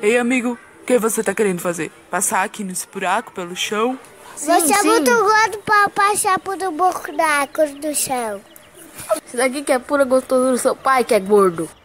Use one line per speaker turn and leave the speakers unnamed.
Ei, amigo, o que você tá querendo fazer? Passar aqui nesse buraco pelo chão? É
sim, você sim. é muito gordo pra passar por um buraco do chão.
Isso daqui que é pura gostosura do seu pai que é gordo.